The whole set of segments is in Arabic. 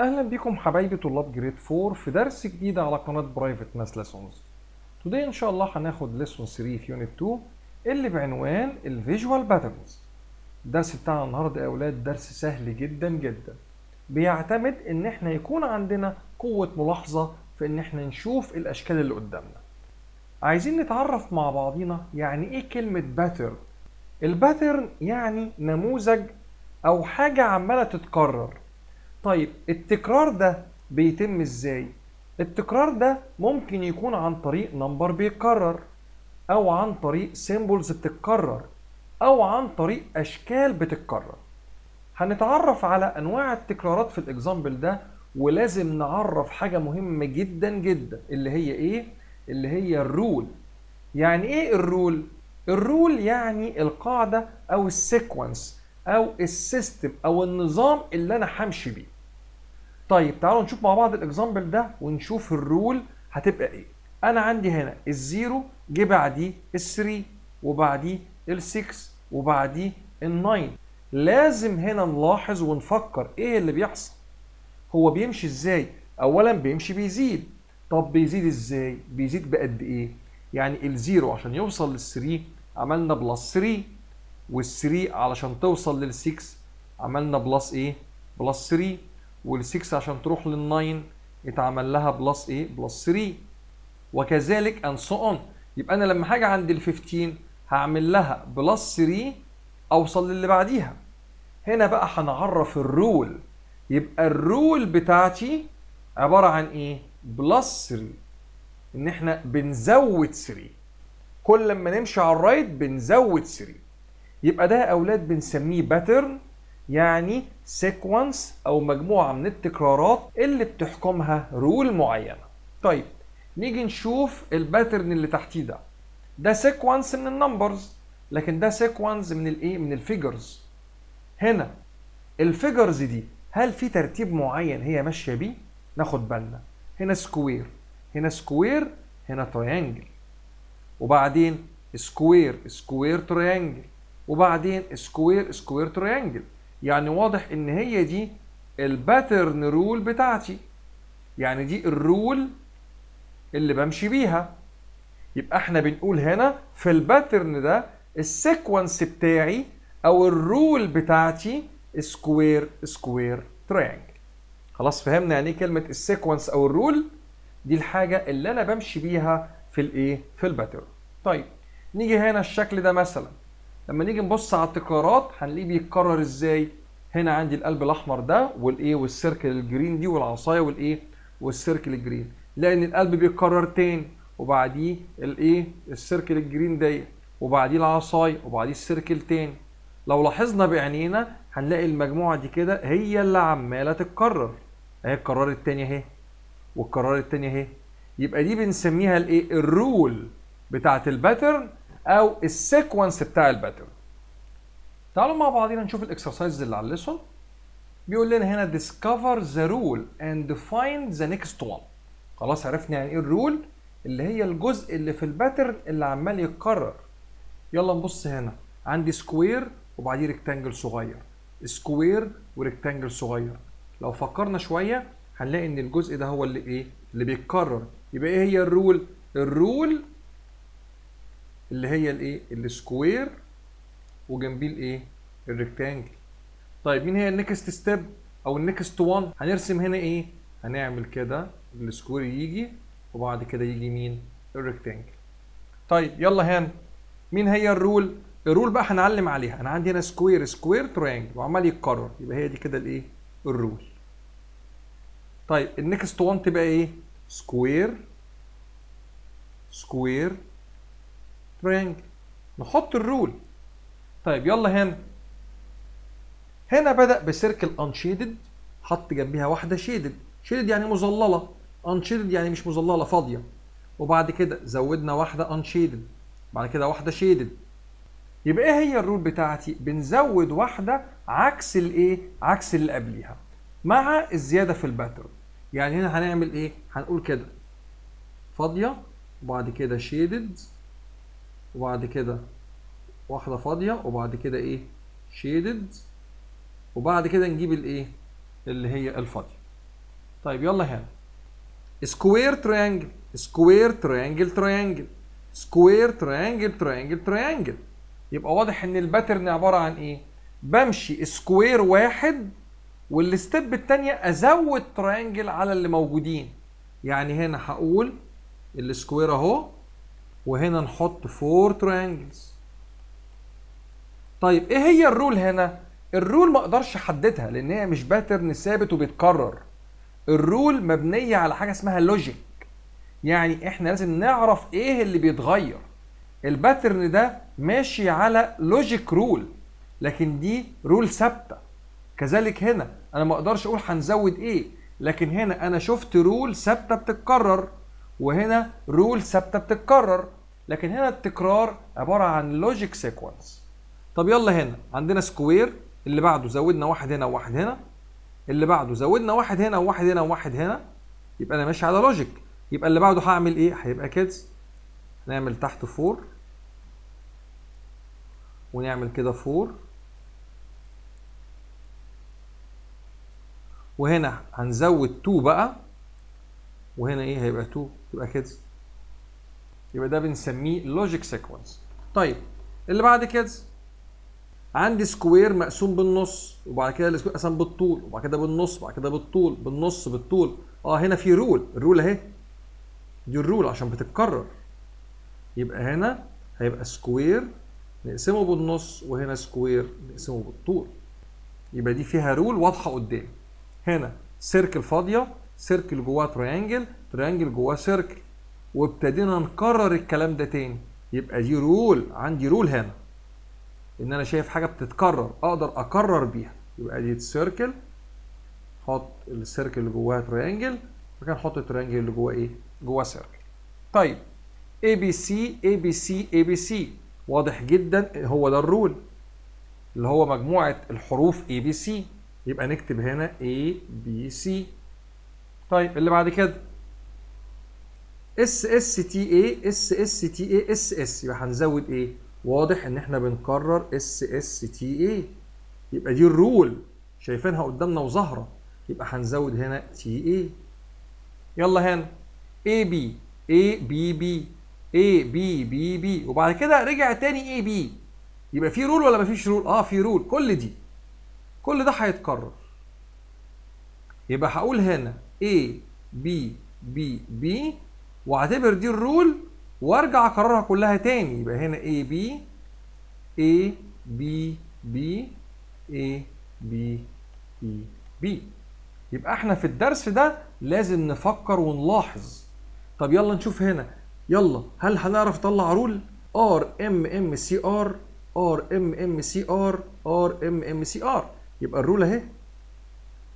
اهلا بكم حبايبي طلاب جريد 4 في درس جديد على قناه برايفت ماس ليسونز today ان شاء الله هناخد ليسون 3 في يونت 2 اللي بعنوان الفيجوال باترنز الدرس بتاع النهارده يا اولاد درس سهل جدا جدا بيعتمد ان احنا يكون عندنا قوه ملاحظه في ان احنا نشوف الاشكال اللي قدامنا عايزين نتعرف مع بعضينا يعني ايه كلمه باترن الباترن يعني نموذج او حاجه عماله تتكرر طيب التكرار ده بيتم ازاي التكرار ده ممكن يكون عن طريق نمبر بيتكرر او عن طريق سيمبلز بتتكرر او عن طريق اشكال بتتكرر هنتعرف على انواع التكرارات في الاكزامبل ده ولازم نعرف حاجه مهمه جدا جدا اللي هي ايه اللي هي الرول يعني ايه الرول الرول يعني القاعده او السيكونس او السيستم او النظام اللي انا همشي بيه طيب تعالوا نشوف مع بعض الاكزامبل ده ونشوف الرول هتبقى ايه انا عندي هنا الزيرو جه بعديه ال3 وبعديه ال6 وبعديه ال9 لازم هنا نلاحظ ونفكر ايه اللي بيحصل هو بيمشي ازاي اولا بيمشي بيزيد طب بيزيد ازاي بيزيد بقد ايه يعني الزيرو عشان يوصل لل3 عملنا بلس 3 وال3 علشان توصل لل6 عملنا بلس ايه بلس 3 وال6 عشان تروح لل9 اتعمل لها بلس ايه؟ بلس 3 وكذلك اند سو اون يبقى انا لما حاجه عند ال15 هعمل لها بلس 3 اوصل للي بعديها هنا بقى هنعرف الرول يبقى الرول بتاعتي عباره عن ايه؟ بلس 3 ان احنا بنزود 3 كل لما نمشي على الرايت بنزود 3 يبقى ده يا اولاد بنسميه باترن يعني سيكونس أو مجموعة من التكرارات اللي بتحكمها رول معينة طيب نيجي نشوف الباترن اللي تحتيه ده ده سيكونس من النمبرز لكن ده سيكونس من الايه من الفيجرز هنا الفيجرز دي هل في ترتيب معين هي ماشيه بيه ناخد بالنا هنا سكوير هنا سكوير هنا تريانجل وبعدين سكوير سكوير تريانجل وبعدين سكوير سكوير تريانجل يعني واضح ان هي دي الباترن رول بتاعتي يعني دي الرول اللي بمشي بيها يبقى احنا بنقول هنا في الباترن ده السيكونس بتاعي او الرول بتاعتي سكوير سكوير تريانجل خلاص فهمنا يعني ايه كلمه السيكونس او الرول دي الحاجه اللي انا بمشي بيها في الايه في الباترن طيب نيجي هنا الشكل ده مثلا لما نيجي نبص على التكرارات هنلاقيه بيتكرر ازاي هنا عندي القلب الاحمر ده والايه والسيركل الجرين دي والعصايه والايه والسيركل الجرين لان القلب بيتكرر تاني وبعديه الايه السيركل الجرين ده وبعديه العصايه وبعديه السيركل تاني لو لاحظنا بعينينا هنلاقي المجموعه دي كده هي اللي عماله تتكرر اهي القرار تاني اهي والقرار تاني اهي يبقى دي بنسميها الايه الرول بتاعه الباترن او السيكونس بتاع الباترن تعالوا مع بعضينا نشوف الاكسرسايز اللي على الليسون بيقول لنا هنا discover the rule and define the next one خلاص عرفنا يعني ايه الرول اللي هي الجزء اللي في الباترن اللي عمال يتكرر يلا نبص هنا عندي سكوير وبعديه ريكتانجل صغير سكوير وريكتانجل صغير لو فكرنا شويه هنلاقي ان الجزء ده هو اللي ايه اللي بيتكرر يبقى ايه هي الرول الرول اللي هي الايه السكوير وجنبيه الايه الريكتانجل طيب مين هي النكست ستيب او النكست وان هنرسم هنا ايه هنعمل كده السكوير يجي وبعد كده يجي مين الريكتانجل طيب يلا هان مين هي الرول الرول بقى هنعلم عليها انا عندي هنا سكوير سكوير تريانجل وعمال يتكرر يبقى هي دي كده الايه الرول طيب النكست وان تبقى ايه سكوير سكوير ترينجل نحط الرول طيب يلا هنا هنا بدأ بسيركل انشيدد حط جنبيها واحدة شيدد شيدد يعني مظللة انشيدد يعني مش مظللة فاضية وبعد كده زودنا واحدة انشيدد بعد كده واحدة شيدد يبقى ايه هي الرول بتاعتي بنزود واحدة عكس الايه عكس اللي قبليها مع الزيادة في الباترن يعني هنا هنعمل ايه هنقول كده فاضية وبعد كده شيدد وبعد كده واحدة فاضية وبعد كده ايه شيدد وبعد كده نجيب الايه اللي هي الفاضية طيب يلا هنا سكوير تريانجل سكوير تريانجل تريانجل سكوير تريانجل تريانجل تريانجل يبقى واضح ان الباترن عبارة عن ايه بمشي سكوير واحد والستيب الثانيه ازود تريانجل على اللي موجودين يعني هنا هقول السكوير اهو وهنا نحط فور ترينجلز طيب ايه هي الرول هنا الرول ما اقدرش احددها لان هي مش باترن ثابت وبيتكرر الرول مبنيه على حاجه اسمها لوجيك يعني احنا لازم نعرف ايه اللي بيتغير الباترن ده ماشي على لوجيك رول لكن دي رول ثابته كذلك هنا انا ما اقدرش اقول هنزود ايه لكن هنا انا شفت رول ثابته بتتكرر وهنا رول ثابته بتتكرر لكن هنا التكرار عباره عن لوجيك سيكونس طب يلا هنا عندنا سكوير اللي بعده زودنا واحد هنا وواحد هنا اللي بعده زودنا واحد هنا وواحد هنا وواحد هنا يبقى انا ماشي على لوجيك يبقى اللي بعده هعمل ايه هيبقى كده نعمل تحت فور ونعمل كده فور وهنا هنزود 2 بقى وهنا ايه هيبقى 2 يبقى كده يبقى ده بنسميه لوجيك سيكونس طيب اللي بعد كده عندي سكوير مقسوم بالنص وبعد كده السكوير مقسوم بالطول وبعد كده بالنص وبعد كده بالطول بالنص بالطول اه هنا في رول الرول اهي دي الرول عشان بتتكرر يبقى هنا هيبقى سكوير نقسمه بالنص وهنا سكوير نقسمه بالطول يبقى دي فيها رول واضحه قدام هنا سيركل فاضيه سيركل جواه تريانجل تريانجل جواه سيركل وابتدينا نكرر الكلام ده تاني يبقى دي رول عندي رول هنا ان انا شايف حاجه بتتكرر اقدر اكرر بيها يبقى دي سيركل حط السيركل اللي جواها تريانجل وكان حط التريانجل اللي جواه ايه جواه سيركل طيب اي بي سي اي بي سي اي بي سي واضح جدا هو ده الرول اللي هو مجموعه الحروف اي بي سي يبقى نكتب هنا اي بي سي طيب اللي بعد كده اس اس تي اي اس اس تي اي اس اس يبقى هنزود ايه واضح ان احنا بنكرر اس اس تي اي يبقى دي الرول شايفينها قدامنا وظاهره يبقى هنزود هنا تي اي يلا هنا اي بي اي بي بي اي بي بي بي وبعد كده رجع تاني اي بي يبقى في رول ولا مفيش رول اه في رول كل دي كل ده هيتكرر يبقى هقول هنا اي بي بي بي واعتبر دي الرول وارجع اكررها كلها تاني يبقى هنا A B A B B A B E B يبقى احنا في الدرس ده لازم نفكر ونلاحظ طب يلا نشوف هنا يلا هل هنعرف نطلع رول ار ام ام سي ار ار ام ام سي ار ار ام ام سي ار يبقى الرول اهي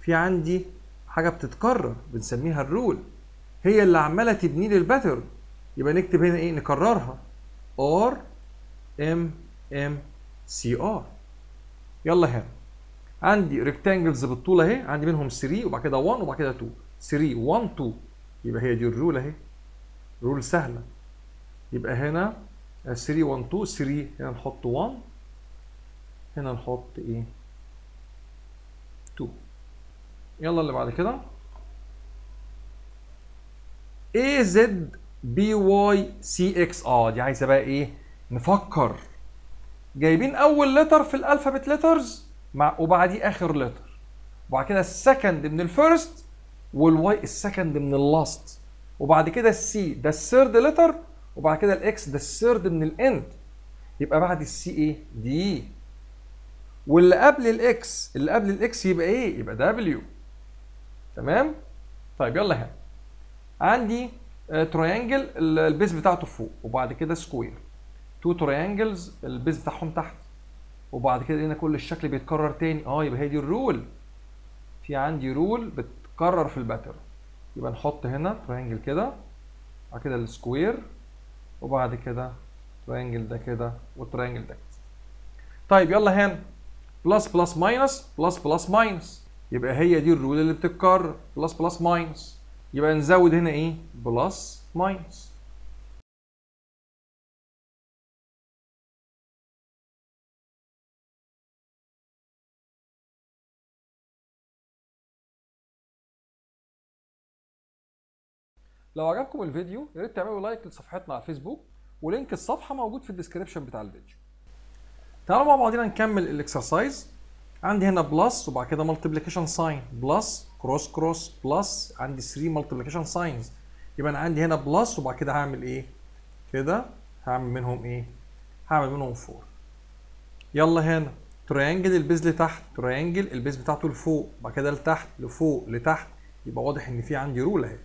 في عندي حاجه بتتكرر بنسميها الرول هي اللي عماله تبني لي الباترن يبقى نكتب هنا ايه نكررها ار ام ام سي ار يلا هنا عندي ريكتانجلز بالطول اهي عندي منهم 3 وبعد كده 1 وبعد كده 2 3 1 2 يبقى هي دي الرول اهي رول سهله يبقى هنا 3 1 2 3 هنا نحط 1 هنا نحط ايه 2 يلا اللي بعد كده اي زد بي واي سي اكس اه دي عايزه بقى ايه نفكر جايبين اول لتر في الالفابت لترز مع وبعديه اخر لتر وبعد كده السكند من الفيرست والواي السكند من اللاست وبعد كده السي ده الثيرد لتر وبعد كده الاكس ده الثيرد من الاند يبقى بعد السي ايه دي e. واللي قبل الاكس اللي قبل الاكس يبقى ايه يبقى دبليو تمام طيب يلا هنا عندي تريانجل آه، البيز بتاعته فوق وبعد كده سكوير تو تريانجلز البيز بتاعهم تحت وبعد كده هنا كل الشكل بيتكرر تاني اه يبقى هي دي الرول في عندي رول بتكرر في الباترن يبقى نحط هنا تريانجل كده وبعد كده السكوير وبعد كده تريانجل ده كده والتريانجل ده كده طيب يلا هنا بلس بلس ماينس بلس بلس ماينس يبقى هي دي الرول اللي بتتكرر بلس بلس ماينس يبقى نزود هنا ايه بلس ماينس لو عجبكم الفيديو يا ريت تعملوا لايك لصفحتنا على الفيسبوك ولينك الصفحه موجود في الديسكربشن بتاع الفيديو تعالوا مع بعضنا نكمل الاكسرسايز عندي هنا بلس وبعد كده ملتبليكيشن ساين بلس كروس كروس بلس عندي 3 ملتبليكيشن ساينز يبقى انا عندي هنا بلس وبعد كده هعمل ايه كده هعمل منهم ايه هعمل منهم 4 يلا هنا تريانجل البيز لتحت تريانجل البيز بتاعته لفوق بعد كده لتحت لفوق لتحت يبقى واضح ان في عندي رول اهي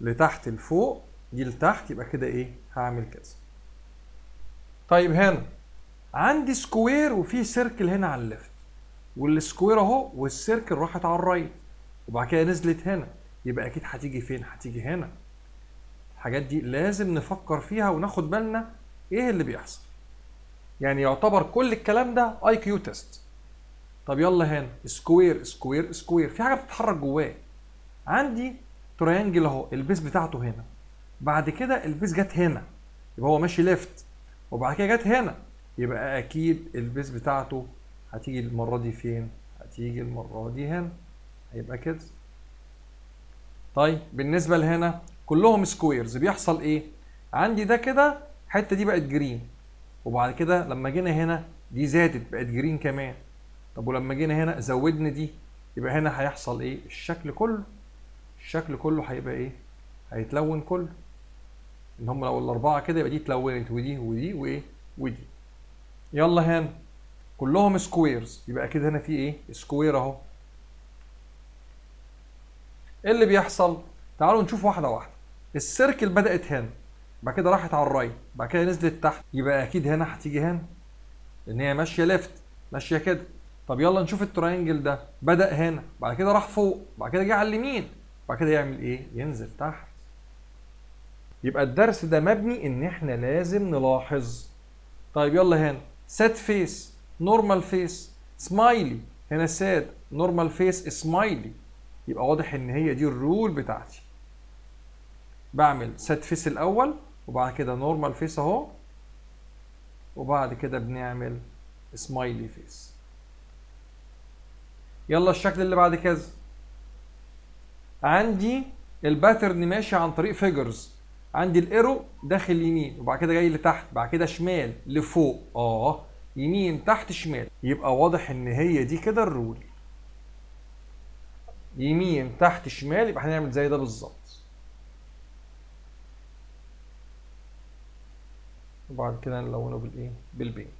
لتحت لفوق دي لتحت يبقى كده ايه هعمل كذا طيب هنا عندي سكوير وفي سيركل هنا على الليفت والسكوير اهو والسيركل راحت على الرايت وبعد كده نزلت هنا يبقى اكيد هتيجي فين هتيجي هنا الحاجات دي لازم نفكر فيها وناخد بالنا ايه اللي بيحصل يعني يعتبر كل الكلام ده اي كيو تيست طب يلا هنا سكوير سكوير سكوير في حاجه بتتحرك جواه عندي تريانجل اهو البيس بتاعته هنا بعد كده البيس جت هنا يبقى هو ماشي ليفت وبعد كده جت هنا يبقى اكيد البيس بتاعته هتيجي المرة دي فين؟ هتيجي المرة دي هنا هيبقى كده طيب بالنسبة لهنا كلهم سكويرز بيحصل ايه؟ عندي ده كده الحتة دي بقت جرين وبعد كده لما جينا هنا دي زادت بقت جرين كمان طب ولما جينا هنا زودنا دي يبقى هنا هيحصل ايه؟ الشكل كله الشكل كله هيبقى ايه؟ هيتلون كله ان هم لو الاربعه كده يبقى دي اتلونت ودي ودي وايه؟ ودي يلا هنا كلهم سكويرز يبقى اكيد هنا في ايه سكوير اهو ايه اللي بيحصل تعالوا نشوف واحده واحده السيركل بدات هنا بعد كده راحت على الراي بعد كده نزلت تحت يبقى اكيد هنا هتيجي هنا لان هي ماشيه ليفت ماشيه كده طب يلا نشوف التراينجل ده بدا هنا بعد كده راح فوق بعد كده جه على اليمين بعد كده يعمل ايه ينزل تحت يبقى الدرس ده مبني ان احنا لازم نلاحظ طيب يلا هنا سات فيس نورمال فيس سمايلي هنا ساد نورمال فيس سمايلي يبقى واضح ان هي دي الرول بتاعتي بعمل ساد فيس الاول وبعد كده نورمال فيس اهو وبعد كده بنعمل سمايلي فيس يلا الشكل اللي بعد كذا عندي الباترن ماشي عن طريق فيجرز عندي الايرو داخل يمين وبعد كده جاي لتحت بعد كده شمال لفوق اه يمين تحت شمال يبقى واضح ان هي دي كده الرول يمين تحت شمال يبقى هنعمل زي ده بالظبط وبعد كده نلونه بالايه بالبينك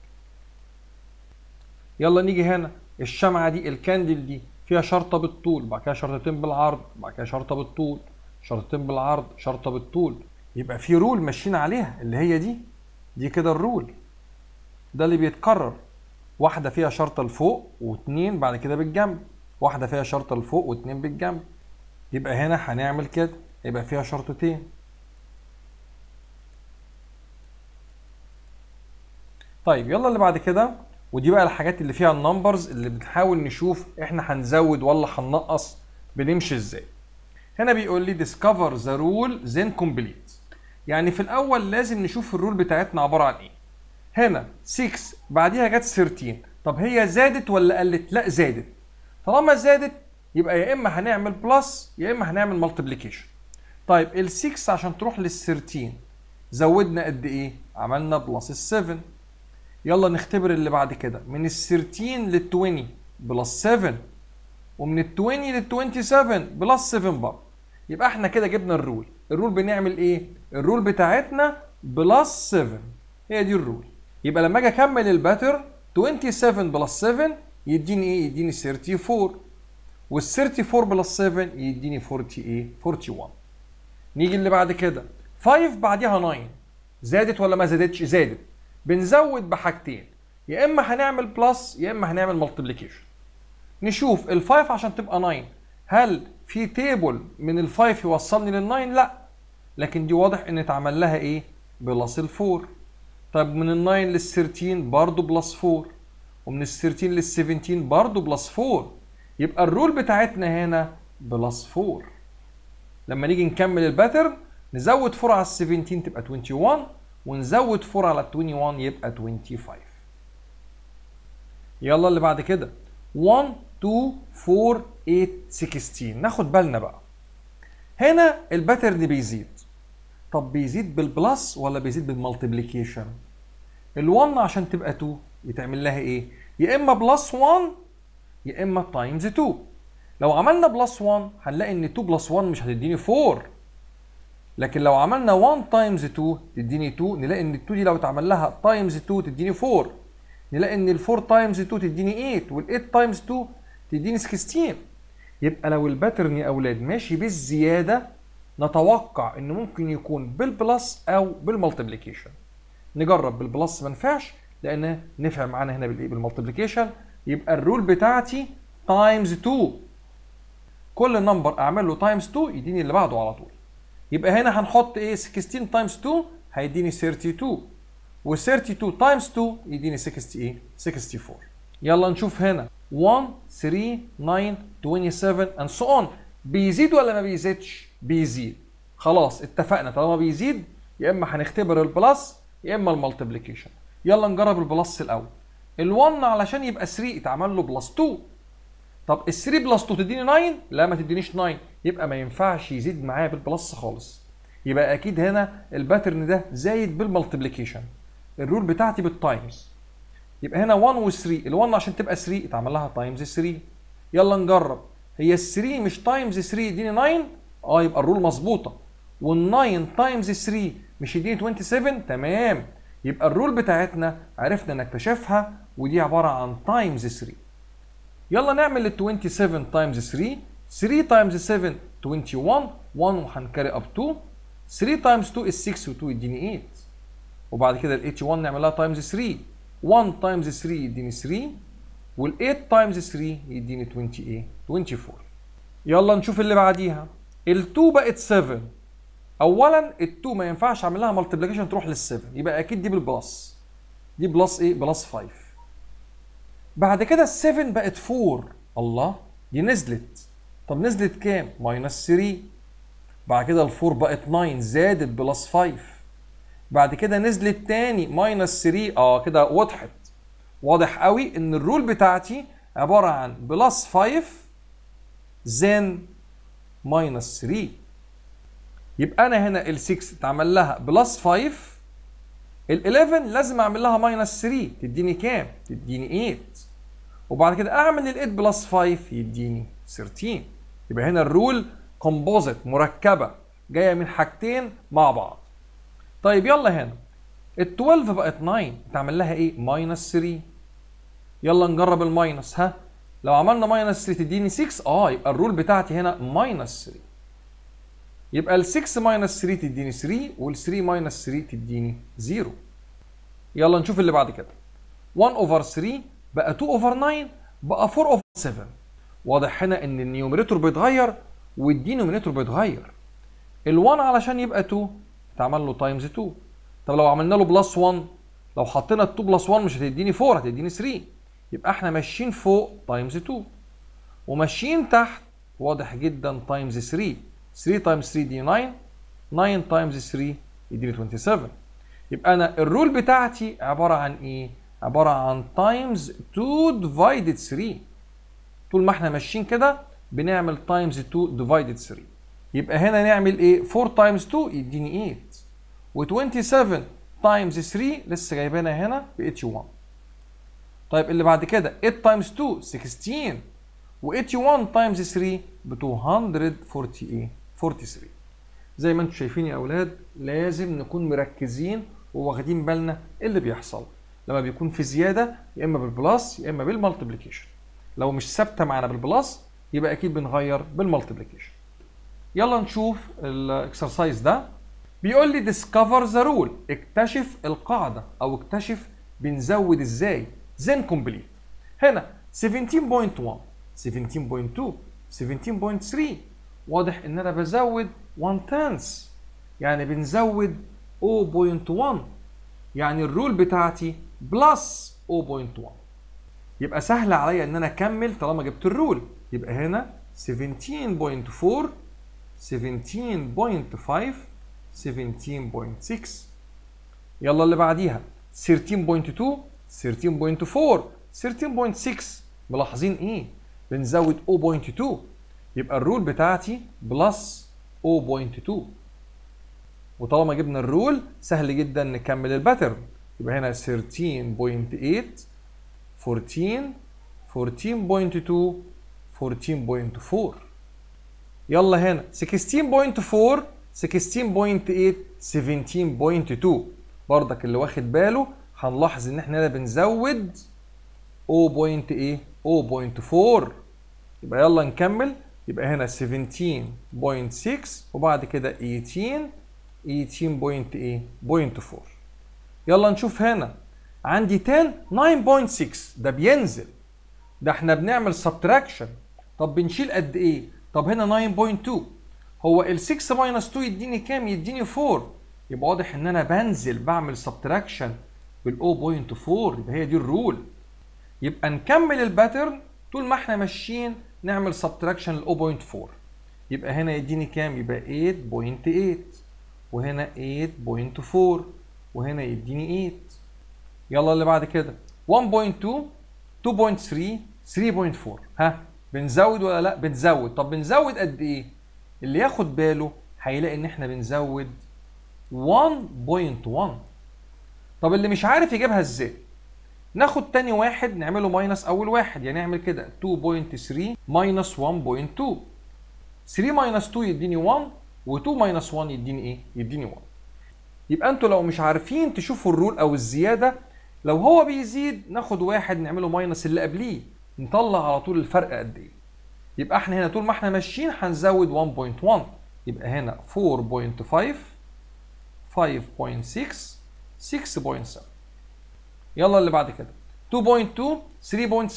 يلا نيجي هنا الشمعه دي الكاندل دي فيها شرطه بالطول بعد كده شرطتين بالعرض بعد كده شرطه بالطول شرطتين بالعرض شرطه بالطول يبقى في رول ماشيين عليها اللي هي دي دي كده الرول ده اللي بيتكرر واحدة فيها شرطة لفوق واتنين بعد كده بالجنب واحدة فيها شرطة لفوق واتنين بالجنب يبقى هنا هنعمل كده يبقى فيها شرطتين طيب يلا اللي بعد كده ودي بقى الحاجات اللي فيها النمبرز اللي بنحاول نشوف احنا هنزود ولا هننقص بنمشي ازاي هنا بيقول لي discover the rule then complete يعني في الاول لازم نشوف الرول بتاعتنا عباره عن ايه هنا 6 بعديها جت 13 طب هي زادت ولا قلت لا زادت طالما زادت يبقى يا اما هنعمل بلس يا اما هنعمل ملتبليكيشن طيب ال6 عشان تروح لل13 زودنا قد ايه عملنا بلس 7 يلا نختبر اللي بعد كده من ال13 لل20 بلس 7 ومن ال20 لل27 بلس 7 بقى يبقى احنا كده جبنا الرول الرول بنعمل ايه الرول بتاعتنا بلس 7 هي دي الرول يبقى لما اجي اكمل الباتر 27 بلس 7 يديني ايه؟ يديني 34 وال 34 بلس 7 يديني 40 ايه؟ 41 نيجي اللي بعد كده 5 بعديها 9 زادت ولا ما زادتش؟ زادت بنزود بحاجتين يا اما هنعمل بلس يا اما هنعمل ملتبليكيشن نشوف ال 5 عشان تبقى 9 هل في تيبل من ال 5 يوصلني لل 9 لا لكن دي واضح ان اتعمل لها ايه بلس ال 4 طيب من ال 9 لل 13 برضه بلس 4 ومن ال 13 لل 17 برضه بلس 4 يبقى الرول بتاعتنا هنا بلس 4 لما نيجي نكمل الباترن نزود 4 على ال 17 تبقى 21 ونزود 4 على ال 21 يبقى 25 يلا اللي بعد كده 1 2 4 8 16 ناخد بالنا بقى هنا الباترن بيزيد طب بيزيد بالبلس ولا بيزيد بالمالتيبليكيشن ال1 عشان تبقى 2 يتعمل لها ايه يا اما بلس 1 يا اما تايمز 2 لو عملنا بلس 1 هنلاقي ان 2 بلس 1 مش هتديني 4 لكن لو عملنا 1 تايمز 2 تديني 2 نلاقي ان ال 2 دي لو اتعمل لها تايمز 2 تديني 4 نلاقي ان ال 4 تايمز 2 تديني 8 وال 8 تايمز 2 تديني 16 يبقى لو الباترن يا اولاد ماشي بالزياده نتوقع ان ممكن يكون بالبلس او بالمالتيبليكيشن نجرب بالبلس ما نفعش لان نفع معانا هنا بالايه بالمالتيبليكيشن يبقى الرول بتاعتي تايمز 2 كل نمبر اعمل له تايمز 2 يديني اللي بعده على طول يبقى هنا هنحط ايه 16 تايمز 2 هيديني 32 و32 تايمز 2 يديني 60 64 إيه؟ يلا نشوف هنا 1 3 9 27 and so on بيزيد ولا ما بيزيدش بيزيد خلاص اتفقنا طالما بيزيد يا اما هنختبر البلس يا اما الملتبليكيشن يلا نجرب البلس الاول ال1 علشان يبقى 3 اتعمل له بلس 2 طب ال 3 بلس 2 تديني 9 لا ما تدينيش 9 يبقى ما ينفعش يزيد معايا بالبلس خالص يبقى اكيد هنا الباترن ده زايد بالملتبليكيشن الرول بتاعتي بالتايمز يبقى هنا 1 و3 ال1 عشان تبقى 3 اتعمل لها تايمز 3 يلا نجرب هي ال 3 مش تايمز 3 يديني 9 اه يبقى الرول مظبوطه وال9 تايمز 3 مش يديني 27 تمام يبقى الرول بتاعتنا عرفنا نكتشفها ودي عباره عن تايمز 3 يلا نعمل ال 27 تايمز 3 3 تايمز 7 21 1 وهنكاري اب 2 3 تايمز 2 is 6 و2 يديني 8 وبعد كده ال 81 نعملها تايمز 3 1 تايمز 3 يديني 3 وال 8 تايمز 3 يديني 28 24 يلا نشوف اللي بعديها ال2 بقت 7 اولا ال2 ما ينفعش اعمل لها ملتبليكيشن تروح لل7 يبقى اكيد دي بالبلس دي بلس ايه بلس 5 بعد كده ال7 بقت 4 الله دي نزلت طب نزلت كام ماينس 3 بعد كده ال4 بقت 9 زادت بلس 5 بعد كده نزلت تاني ماينس 3 اه كده وضحت واضح قوي ان الرول بتاعتي عباره عن بلس 5 زين ماينس 3 يبقى انا هنا ال 6 اتعمل لها بلس 5 ال 11 لازم اعمل لها ماينس 3 تديني كام؟ تديني 8 وبعد كده اعمل ال 8 بلس 5 يديني 13 يبقى هنا الرول كومبوزيت مركبه جايه من حاجتين مع بعض طيب يلا هنا ال 12 بقت 9 اتعمل لها ايه؟ ماينس 3 يلا نجرب الماينس ها لو عملنا ماينس 3 تديني 6 اه يبقى الرول بتاعتي هنا ماينس 3 يبقى ال 6 ماينس 3 تديني 3 وال 3 ماينس 3 تديني 0 يلا نشوف اللي بعد كده 1 اوفر 3 بقى 2 اوفر 9 بقى 4 اوفر 7 واضح هنا ان النيومريتور بيتغير والدينومريتور بيتغير ال1 علشان يبقى 2 اتعمل له تايمز 2 طب لو عملنا له بلس 1 لو حطينا ال2 بلس 1 مش هتديني 4 هتديني 3 يبقى احنا ماشيين فوق تايمز 2 وماشيين تحت واضح جدا تايمز 3 3 تايمز 3 دي 9 9 تايمز 3 يديني 27 يبقى انا الرول بتاعتي عباره عن ايه؟ عباره عن تايمز 2 ديفايدد 3 طول ما احنا ماشيين كده بنعمل تايمز 2 ديفايدد 3 يبقى هنا نعمل ايه؟ 4 تايمز 2 يديني 8 و27 تايمز 3 لسه جايبينها هنا ب 81 طيب اللي بعد كده 8 تايمز 2 16 و81 تايمز 3 ب 248 زي ما انتم شايفين يا اولاد لازم نكون مركزين وواخدين بالنا اللي بيحصل لما بيكون في زياده يا اما بالبلس يا اما بالمالتيبليكيشن لو مش ثابته معانا بالبلس يبقى اكيد بنغير بالمالتيبليكيشن يلا نشوف الاكسرسايز ده بيقول لي ديسكفر ذا رول اكتشف القاعده او اكتشف بنزود ازاي زين كومبليت هنا 17.1 17.2 17.3 واضح ان انا بزود 1 تانس يعني بنزود 0.1 يعني الرول بتاعتي بلس 0.1 يبقى سهل عليا ان انا اكمل طالما جبت الرول يبقى هنا 17.4 17.5 17.6 يلا اللي بعديها 13.2 13.4 13.6 ملاحظين ايه؟ بنزود 0.2 يبقى الرول بتاعتي بلس 0.2 وطالما جبنا الرول سهل جدا نكمل الباترن يبقى هنا 13.8 14 14.2 14.4 يلا هنا 16.4 16.8 17.2 برضك اللي واخد باله هنلاحظ ان احنا هنا بنزود 0.8 0.4 يبقى يلا نكمل يبقى هنا 17.6 وبعد كده 18 18.8 يلا نشوف هنا عندي 10 9.6 ده بينزل ده احنا بنعمل سبتراكشن طب بنشيل قد ايه طب هنا 9.2 هو ال 6 2 يديني كام يديني 4 يبقى واضح ان انا بنزل بعمل سبتراكشن بال 0.4 يبقى هي دي الرول يبقى نكمل الباترن طول ما احنا ماشيين نعمل سبتراكشن ل 0.4 يبقى هنا يديني كام يبقى 8.8 وهنا 8.4 وهنا يديني 8 يلا اللي بعد كده 1.2 2.3 3.4 ها بنزود ولا لا بنزود طب بنزود قد ايه اللي ياخد باله هيلاقي ان احنا بنزود 1.1 طب اللي مش عارف يجيبها ازاي ناخد تاني واحد نعمله ماينس اول واحد يعني نعمل كده 2.3 ماينس 1.2 3 ماينس 2 يديني 1 و2 ماينس 1 يديني ايه يديني 1 يبقى انتوا لو مش عارفين تشوفوا الرول او الزياده لو هو بيزيد ناخد واحد نعمله ماينس اللي قبليه نطلع على طول الفرق قد ايه يبقى احنا هنا طول ما احنا ماشيين هنزود 1.1 يبقى هنا 4.5 5.6 6.7 يلا اللي بعد كده 2.2 3.3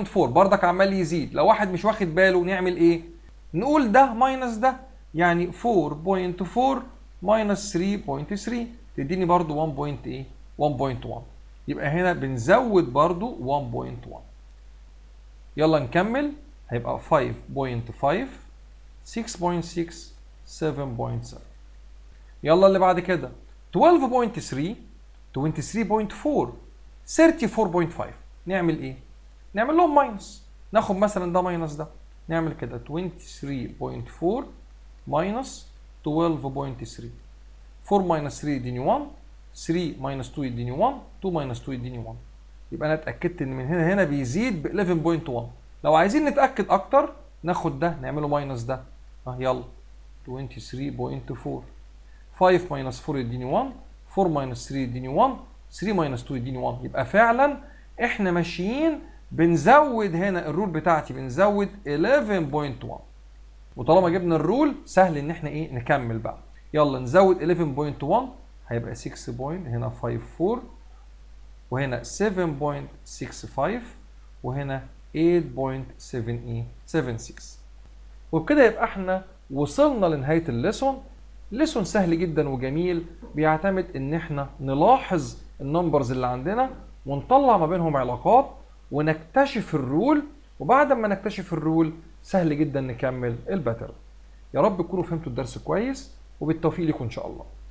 4.4 بردك عمال يزيد لو واحد مش واخد باله نعمل ايه نقول ده ماينس ده يعني 4.4 ماينس 3.3 تديني برضو 1. 1.1 إيه؟ يبقى هنا بنزود برضو 1.1 يلا نكمل هيبقى 5.5 6.6 7.7 يلا اللي بعد كده 12.3 23.4 34.5 نعمل ايه؟ نعمل لهم ماينس ناخد مثلا ده ماينس ده نعمل كده 23.4 ماينس 12.3 4 ماينس 3 يديني 1 3 ماينس 2 يديني 1 2 ماينس 2 يديني 1 يبقى انا اتاكدت ان من هنا هنا بيزيد ب 11.1 لو عايزين نتاكد اكتر ناخد ده نعمله ماينس ده اه يلا 23.4 5 ماينس 4 يديني 1 4 ماينس 3 يديني 1 3 ماينس 2 يديني 1 يبقى فعلا احنا ماشيين بنزود هنا الرول بتاعتي بنزود 11.1 وطالما جبنا الرول سهل ان احنا ايه نكمل بقى يلا نزود 11.1 هيبقى 6 بوينت هنا 54 وهنا 7.65 وهنا 8.76 وبكده يبقى احنا وصلنا لنهايه الليسون ليسون سهل جدا وجميل بيعتمد ان احنا نلاحظ النمبرز اللي عندنا ونطلع ما بينهم علاقات ونكتشف الرول وبعد ما نكتشف الرول سهل جدا نكمل الباترن يا رب تكونوا فهمتوا الدرس كويس وبالتوفيق لكم ان شاء الله